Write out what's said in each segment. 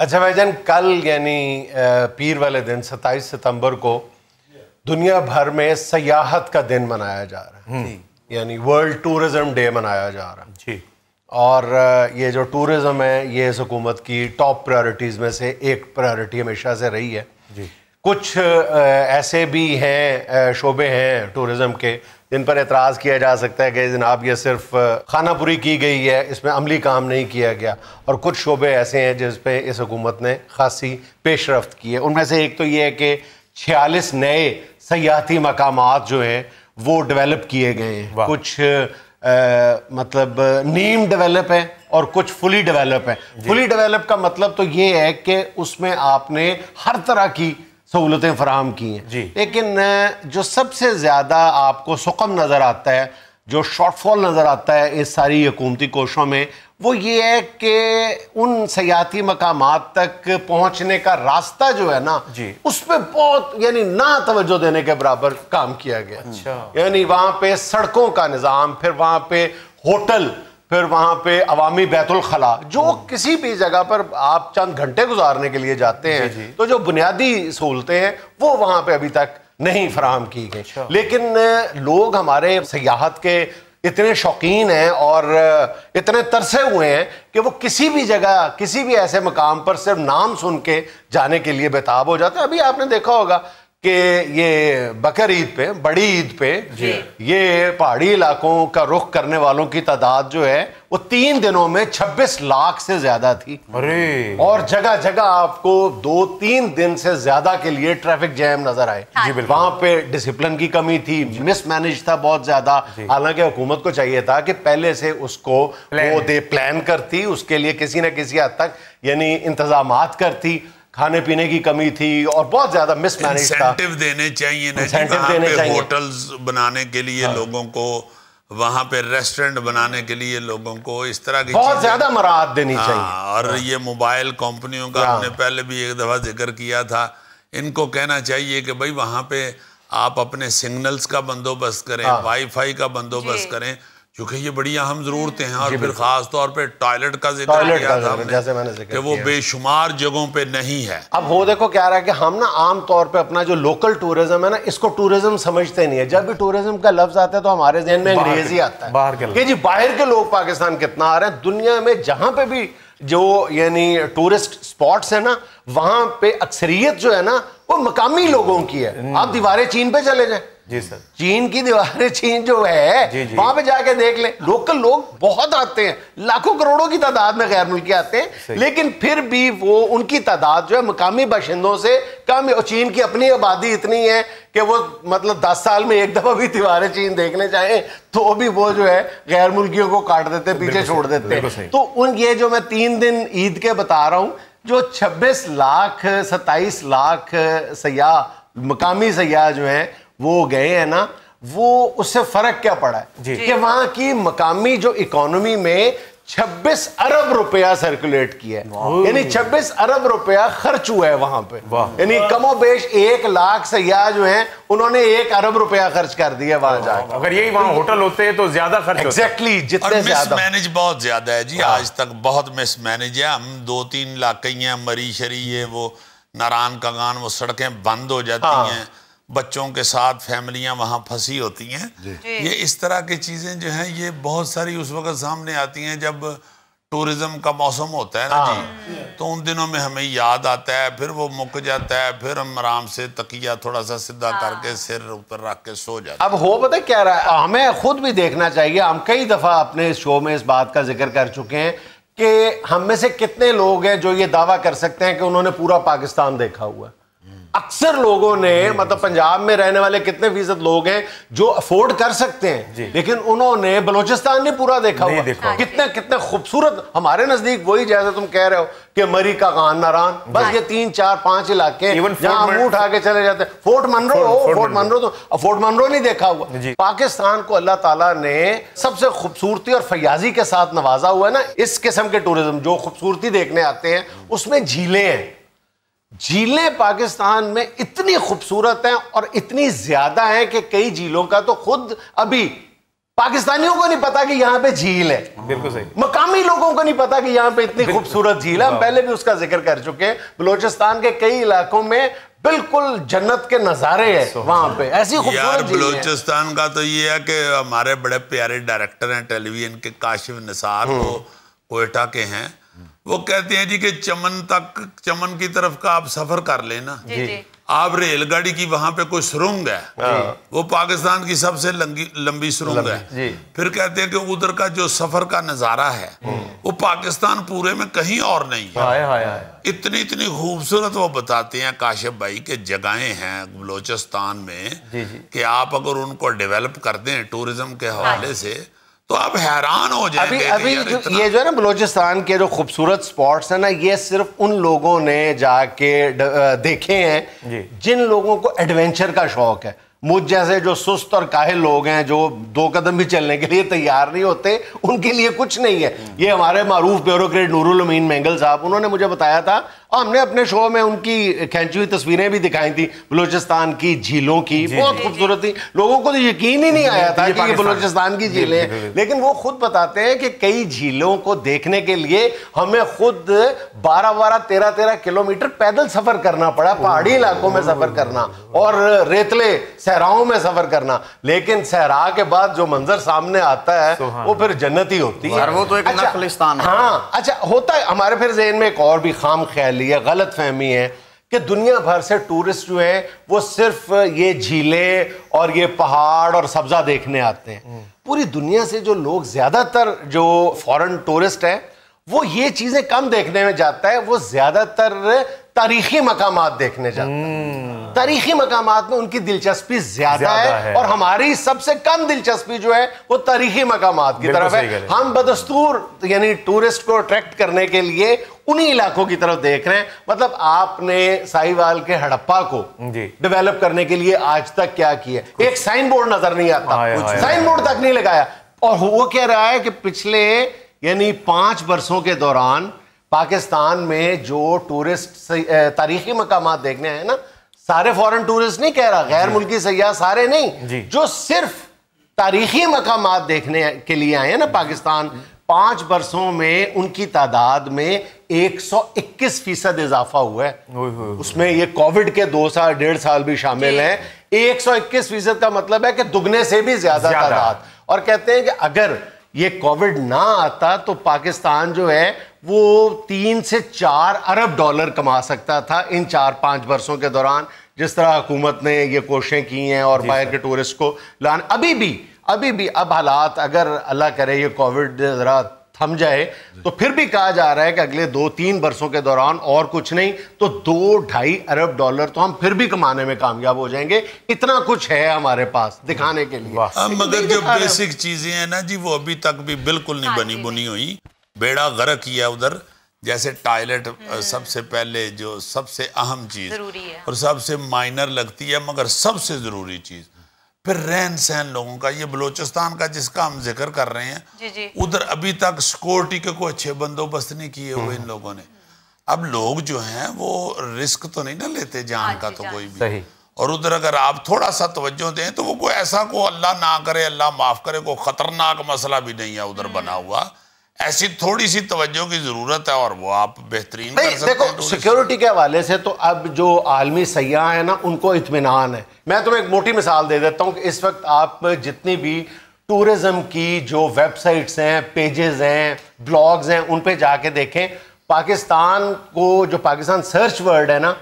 अच्छा भाई जान कल यानी पीर वाले दिन 27 सितंबर को दुनिया भर में सयाहत का दिन मनाया जा रहा है हम्म। यानी वर्ल्ड टूरिज्म डे मनाया जा रहा है जी और ये जो टूरिज़म है ये इस हुकूमत की टॉप प्रायोरिटीज़ में से एक प्रायोरिटी हमेशा से रही है जी कुछ ऐसे भी हैं शोबे हैं टूरिज़म के जिन पर एतराज़ किया जा सकता है कि जनाब ये सिर्फ खानापुरी की गई है इसमें अमली काम नहीं किया गया और कुछ शोबे ऐसे हैं जिस पे इस हुकूमत ने खासी पेशरफ रफ्त की है उनमें से एक तो ये है कि छियालीस नए सयाहती मकाम जो हैं वो डेवलप किए गए हैं कुछ आ, मतलब नीम डेवलप है और कुछ फुली डेवलप है फुली डेवलप का मतलब तो ये है कि उसमें आपने हर तरह की सहूलतें फराहम की हैं लेकिन जो सबसे ज़्यादा आपको सुकम नज़र आता है जो शॉर्टफॉल नज़र आता है इस सारी हुकूमती कोशों में वो ये है कि उन सयाती मकाम तक पहुँचने का रास्ता जो है ना जी उस पर बहुत यानी ना तोज्जो देने के बराबर काम किया गया अच्छा यानी वहाँ पे सड़कों का निज़ाम फिर वहाँ पे होटल फिर वहाँ पे अवामी खला जो हम्म। किसी भी जगह पर आप चंद घंटे गुजारने के लिए जाते हैं जी जी। तो जो बुनियादी सहूलतें हैं वो वहाँ पे अभी तक नहीं फराहम की गई अच्छा। लेकिन लोग हमारे सियाहत के इतने शौकीन हैं और इतने तरसे हुए हैं कि वो किसी भी जगह किसी भी ऐसे मकाम पर सिर्फ नाम सुन के जाने के लिए बेताब हो जाते हैं अभी आपने देखा होगा कि ये बकर ईद पे बड़ी ईद पे ये पहाड़ी इलाकों का रुख करने वालों की तादाद जो है वो तीन दिनों में 26 लाख से ज्यादा थी अरे और जगह जगह आपको दो तीन दिन से ज्यादा के लिए ट्रैफिक जैम नजर आए हाँ। जी वहां पे डिसिप्लिन की कमी थी मिसमैनेज था बहुत ज्यादा हालांकि हुकूमत को चाहिए था कि पहले से उसको वो दे प्लान करती उसके लिए किसी ना किसी हद तक यानी इंतजाम करती खाने पीने की कमी थी और बहुत ज्यादा मिसमैनेज था देने चाहिए इंसेंटिव देने चाहिए होटल्स बनाने के लिए हाँ। लोगों को वहां पे रेस्टोरेंट बनाने के लिए लोगों को इस तरह की बहुत ज्यादा मराहत देनी हाँ, चाहिए और हाँ। ये मोबाइल कंपनियों का हाँ। हमने पहले भी एक दफा जिक्र किया था इनको कहना चाहिए कि भाई वहां पे आप अपने सिग्नल्स का बंदोबस्त करें वाईफाई हाँ। का बंदोबस्त करें क्योंकि ये बड़ी अहम ज़रूरतें हैं और फिर ख़ास तौर पे टॉयलेट का जिक्र किया था जैसे मैंने कि वो बेशुमार जगहों पे नहीं है अब वो देखो क्या रहा है कि हम ना आम तौर पे अपना जो लोकल टूरिज्म है ना इसको टूरिज्म समझते नहीं है जब भी टूरिज्म का लफ्ज़ आता है तो हमारे जहन में अंग्रेजी आता है बाहर के जी बाहर के लोग पाकिस्तान कितना आ रहे हैं दुनिया में जहाँ पे भी जो यानी टूरिस्ट स्पॉट्स है ना वहां पे अक्सरियत जो है ना वो मकामी लोगों की है हम्म। आप दीवारें चीन पे चले जाए जी सर चीन की दीवारें चीन जो है वहां पे जाके देख ले लोकल लोग बहुत आते हैं लाखों करोड़ों की तादाद में गैर मुल्की आते हैं लेकिन फिर भी वो उनकी तादाद जो है मकामी बाशिंदों से कम और चीन की अपनी आबादी इतनी है कि वो मतलब दस साल में एक दफा भी दीवारें चीन देखने जाए तो भी वो जो है गैर मुल्कियों को काट देते पीछे छोड़ देते हैं तो उन ये जो मैं तीन दिन ईद के बता रहा हूँ जो 26 लाख 27 लाख सयाह मकामी सयाह जो है वो गए हैं ना वो उससे फर्क क्या पड़ा है कि वहां की मकामी जो इकोनॉमी में 26 अरब रुपया सर्कुलेट किया है यानी 26 अरब रुपया खर्च हुआ है वहां पे यानी कमो बेश एक लाख सयाह जो हैं उन्होंने एक अरब रुपया खर्च कर दिया वहां जाकर अगर यही वहां होटल होते हैं तो ज्यादा खर्च एग्जैक्टली exactly, जितने ज्यादा मैनेज बहुत ज्यादा है जी हाँ। आज तक बहुत मिसमैनेज है हम दो तीन लाकई हैं मरी शरी ये वो नारायण कगान वो सड़कें बंद हो जाती हाँ। हैं बच्चों के साथ फैमिलियां वहां फंसी होती हैं ये इस तरह की चीज़ें जो हैं ये बहुत सारी उस वक्त सामने आती हैं जब टूरिज्म का मौसम होता है ना जी हाँ। तो उन दिनों में हमें याद आता है फिर वो मुक जाता है फिर हम आराम से तकिया थोड़ा सा सीधा हाँ। करके सिर ऊपर रख के सो जाते अब हो पता क्या रहा है हमें खुद भी देखना चाहिए हम कई दफ़ा अपने शो में इस बात का जिक्र कर चुके हैं कि हम में से कितने लोग हैं जो ये दावा कर सकते हैं कि उन्होंने पूरा पाकिस्तान देखा हुआ है अक्सर लोगों ने मतलब पंजाब में रहने वाले कितने फीसद लोग हैं जो अफोर्ड कर सकते हैं लेकिन उन्होंने बलोचिस्तान ने पूरा देखा नहीं हुआ देखा। कितने कितने खूबसूरत हमारे नजदीक वही जैसे तुम कह रहे हो कि का खान नारान बस ये तीन चार पांच इलाके जहां मुंह उठा के चले जाते फोर्ट मनरो फोर्ट मनरो तो फोर्ट मनरो नहीं देखा हुआ पाकिस्तान को अल्लाह तला ने सबसे खूबसूरती और फयाजी के साथ नवाजा हुआ है ना इस किस्म के टूरिज्म जो खूबसूरती देखने आते हैं उसमें झीलें हैं झीलें पाकिस्तान में इतनी खूबसूरत हैं और इतनी ज्यादा हैं कि कई झीलों का तो खुद अभी पाकिस्तानियों को नहीं पता कि यहाँ पे झील है बिल्कुल सही मकामी लोगों को नहीं पता कि यहाँ पे इतनी खूबसूरत झील है हम पहले भी उसका जिक्र कर चुके हैं बलोचिस्तान के कई इलाकों में बिल्कुल जन्नत के नजारे हैं वहां पे ऐसी खूबसूरत बलोचिस्तान का तो ये है कि हमारे बड़े प्यारे डायरेक्टर हैं टेलीविजन के काशिफ निसार को हम्म। कोयटा के हैं वो कहते हैं जी कि चमन तक चमन की तरफ का आप सफर कर लेना आप रेलगाड़ी की वहां पे कोई सुरंग है हाँ। वो पाकिस्तान की सबसे लंबी सुरंग है फिर कहते हैं कि उधर का जो सफर का नजारा है हम्म। वो पाकिस्तान पूरे में कहीं और नहीं है हाय हाय हाय इतनी इतनी खूबसूरत वो बताते हैं काशिफ भाई के जगहें हैं बलोचिस्तान में कि आप अगर उनको डेवलप कर दें टूरिज्म के हाँ। हवाले से तो आप हैरान हो जाएंगे अभी अभी जो ये जो है ना बलोचिस्तान के जो खूबसूरत स्पॉट्स हैं ना ये सिर्फ उन लोगों ने जाके देखे हैं जिन लोगों को एडवेंचर का शौक है मुझ जैसे जो सुस्त और काहे लोग हैं जो दो कदम भी चलने के लिए तैयार नहीं होते उनके लिए कुछ नहीं है ये हमारे मारूफ ब्यूरोक्रेट नूरुल अमीन मैंगल साहब उन्होंने मुझे बताया था हमने अपने शो में उनकी खेची हुई तस्वीरें भी दिखाई थी बलोचिस्तान की झीलों की बहुत खूबसूरत थी लोगों को तो यकीन ही नहीं आया था कि बलोचिस्तान की झीलें हैं लेकिन वो खुद बताते हैं कि कई झीलों को देखने के लिए हमें खुद बारह बारह तेरह तेरह किलोमीटर पैदल सफर करना पड़ा पहाड़ी इलाकों में सफर करना और रेतले सहराओं में सफर करना लेकिन सहरा के बाद जो मंजर सामने आता है वो फिर जन्नत ही होती है वो तो एक अच्छा, हाँ अच्छा होता है हमारे फिर जहन में एक और भी खाम ख्याली लिए गलत फहमी है कि दुनिया भर से टूरिस्ट जो है वो सिर्फ ये झीलें और ये पहाड़ और सब्जा देखने आते हैं हम्म। पूरी दुनिया से जो लोग ज़्यादातर जो फॉरेन टूरिस्ट हैं वो ये चीज़ें कम देखने में जाता है वो ज़्यादातर तारीखी मकाम देखने जाते हैं हम्म। तारीखी मकाम में उनकी दिलचस्पी ज्यादा है, है और हमारी सबसे कम दिलचस्पी जो है वो तारीखी मकाम की तरफ है हम बदस्तूर यानी टूरिस्ट को अट्रैक्ट करने के लिए उन्हीं इलाकों की तरफ देख रहे हैं मतलब आपने साहिवाल के हड़प्पा को डेवलप करने के लिए आज तक क्या किया एक साइन बोर्ड नजर नहीं आता साइन बोर्ड तक नहीं लगाया और वो कह रहा है कि पिछले यानी पांच वर्षों के दौरान पाकिस्तान में जो टूरिस्ट तारीखी मकाम देखने आए ना सारे फॉरेन टूरिस्ट नहीं कह रहा गैर मुल्की सयाह सारे नहीं जो सिर्फ तारीखी मकाम देखने के लिए आए हैं ना पाकिस्तान पांच वर्षों में उनकी तादाद में 121 फीसद इजाफा हुआ है उसमें ये कोविड के दो साल डेढ़ साल भी शामिल हैं 121 फीसद का मतलब है कि दुगने से भी ज्यादा तादाद और कहते हैं कि अगर ये कोविड ना आता तो पाकिस्तान जो है वो तीन से चार अरब डॉलर कमा सकता था इन चार पांच वर्षों के दौरान जिस तरह हुकूमत ने ये कोशिशें की हैं और बाहर के टूरिस्ट को लान अभी भी अभी भी अब हालात अगर अल्लाह करे ये कोविड ज़रा थम जाए तो फिर भी कहा जा रहा है कि अगले दो तीन वर्षों के दौरान और कुछ नहीं तो दो ढाई अरब डॉलर तो हम फिर भी कमाने में कामयाब हो जाएंगे इतना कुछ है हमारे पास दिखाने के लिए मगर जो बेसिक चीज़ें हैं ना जी वो अभी तक भी बिल्कुल नहीं हाँ बनी बुनी हुई बेड़ा गर्क किया उधर जैसे टॉयलेट हम्म। सबसे पहले जो सबसे अहम चीज़ और सबसे माइनर लगती है मगर सबसे ज़रूरी चीज़ फिर रहन सहन लोगों का ये बलोचिस्तान का जिसका हम जिक्र कर रहे हैं उधर अभी तक सिक्योरिटी के कोई अच्छे बंदोबस्त नहीं किए हुए इन हम्म। लोगों ने अब लोग जो हैं वो रिस्क तो नहीं ना लेते जान हाँ का तो कोई भी और उधर अगर आप थोड़ा सा तवज्जो दें तो वो कोई ऐसा को अल्लाह ना करे अल्लाह माफ करे कोई खतरनाक मसला भी नहीं है उधर हम्म। बना हुआ ऐसी थोड़ी सी तवज्जो की ज़रूरत है और वो आप बेहतरीन कर सकते देखो सिक्योरिटी के हवाले से तो अब जो आलमी सयाह है ना उनको इतमान है मैं तुम्हें एक मोटी मिसाल दे देता हूँ कि इस वक्त आप जितनी भी टूरिज़म की जो वेबसाइट्स हैं पेजेस हैं ब्लॉग्स हैं उन पर जाके देखें पाकिस्तान को जो पाकिस्तान सर्च वर्ड है ना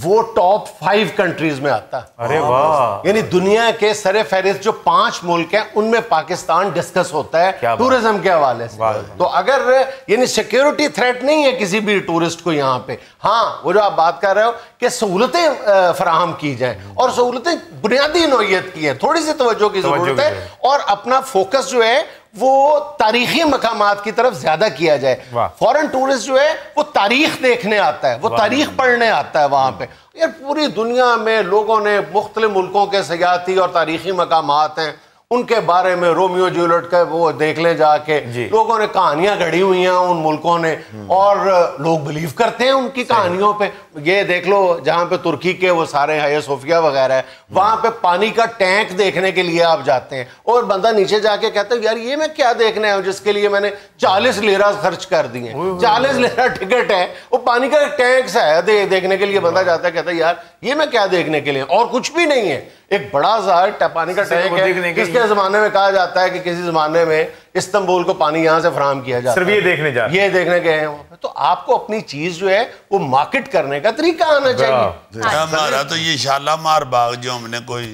वो टॉप फाइव कंट्रीज में आता अरे वाह यानी दुनिया के सरे फहरिस्त जो पांच मुल्क हैं उनमें पाकिस्तान डिस्कस होता है टूरिज्म के हवाले से तो अगर यानी सिक्योरिटी थ्रेट नहीं है किसी भी टूरिस्ट को यहाँ पे हाँ वो जो आप बात कर रहे हो कि सहूलतें फराहम की जाए और सहूलतें बुनियादी नोयत की है थोड़ी सी तवज्जो की जरूरत है और अपना फोकस जो है वो तारीखी मकाम की तरफ ज्यादा किया जाए फॉरन टूरिस्ट जो है वो तारीख देखने आता है वो तारीख पढ़ने आता है वहां पर यार पूरी दुनिया में लोगों ने मुख्तलि मुल्कों के सयाती और तारीखी मकाम हैं उनके बारे में रोमियो जूलियट का वो देख ले जाके लोगों ने कहानियां गढ़ी हुई हैं उन मुल्कों ने हम्म। और लोग बिलीव करते हैं उनकी कहानियों पे ये देख लो जहां पे तुर्की के वो सारे हया सोफिया वगैरह है हम्म। वहां पे पानी का टैंक देखने के लिए आप जाते हैं और बंदा नीचे जाके कहता है यार ये मैं क्या देखने आया जिसके लिए मैंने चालीस लेरा खर्च कर दिए चालीस लेरा टिकट है वो पानी का टैंक सा है देखने के लिए बंदा जाता है कहता है यार ये मैं क्या देखने के लिए और कुछ भी नहीं है एक बड़ा जहर पानी का टैंक है किसके जमाने में कहा जाता है कि किसी जमाने में इस्तंबुल को पानी यहाँ से फराम किया जाता सिर्फ ये देखने जा ये देखने गए हैं तो आपको अपनी चीज जो है वो मार्केट करने का तरीका आना चाहिए हाँ। हमारा तो ये शालामार बाग जो हमने कोई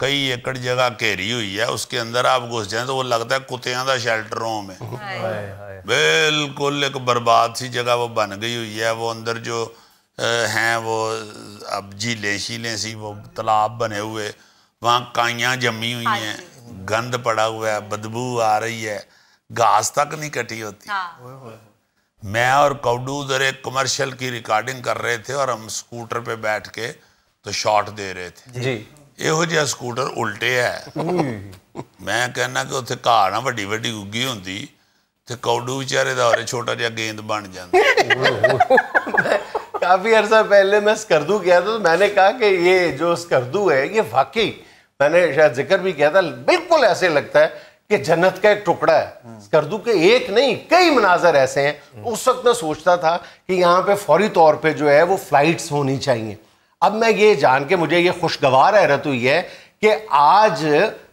कई एकड़ जगह घेरी हुई है उसके अंदर आप घुस जाए तो वो लगता है कुत्तियां का शेल्टर होम है बिल्कुल एक बर्बाद सी जगह वो बन गई हुई है वो अंदर जो हैं वो अब झीलें शीलें सी वो तालाब बने हुए वहाँ काइयाँ जमी हुई हाँ हैं गंद पड़ा हुआ है बदबू आ रही है घास तक नहीं कटी होती हाँ। मैं और कौडू उधर एक कमर्शियल की रिकॉर्डिंग कर रहे थे और हम स्कूटर पे बैठ के तो शॉट दे रहे थे जी ਇਹੋ ਜਿਹਾ ਸਕੂਟਰ ਉਲਟੇ ਹੈ ਮੈਂ ਕਹਿੰਦਾ ਕਿ ਉੱਥੇ ਘਾਹ ਨਾ ਵੱਡੀ ਵੱਡੀ ਉੱਗੀ ਹੁੰਦੀ ਤੇ ਕੌਡੂ ਵਿਚਾਰੇ ਦਾ ਹੋਰੇ ਛੋਟਾ ਜਿਹਾ ਗੇਂਦ ਬਣ काफी अरसा पहले मैं स्कर्दू गया था तो मैंने कहा कि ये जो स्कर्दू है ये वाकई मैंने शायद जिक्र भी किया था बिल्कुल ऐसे लगता है कि जन्नत का एक टुकड़ा है हम्म। स्कर्दू के एक नहीं कई मनाजर ऐसे हैं हम्म। उस वक्त मैं सोचता था कि यहाँ पे फौरी तौर पर जो है वो फ्लाइट्स होनी चाहिए अब मैं ये जान के मुझे ये खुशगवार हैरत हुई है कि आज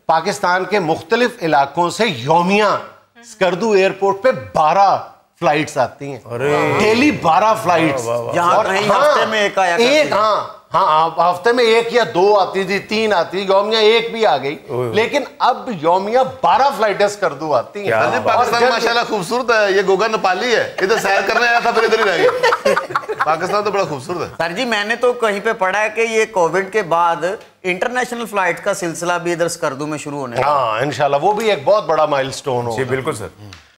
पाकिस्तान के मुख्तलिफ इलाकों से योमिया हम्म। स्कर्दू एयरपोर्ट पे बारह फ्लाइट्स आती हैं डेली बारह फ्लाइट्स हाँ, हफ्ते में एक आया एक हाँ हाँ हफ्ते में एक या दो आती थी तीन आती थी योमिया एक भी आ गई लेकिन अब योमिया बारह फ्लाइटें कर दो आती हैं पाकिस्तान माशाल्लाह खूबसूरत है ये गोगा नेपाली है इधर तो सैर करने आया था फिर इधर ही रह गया पाकिस्तान तो बड़ा खूबसूरत है सर जी मैंने तो कहीं पे पढ़ा है कि ये कोविड के बाद इंटरनेशनल फ्लाइट का सिलसिला भी इधर स्कर्दू में शुरू होने हाँ इनशाला वो भी एक बहुत बड़ा माइल स्टोन हो बिल्कुल सर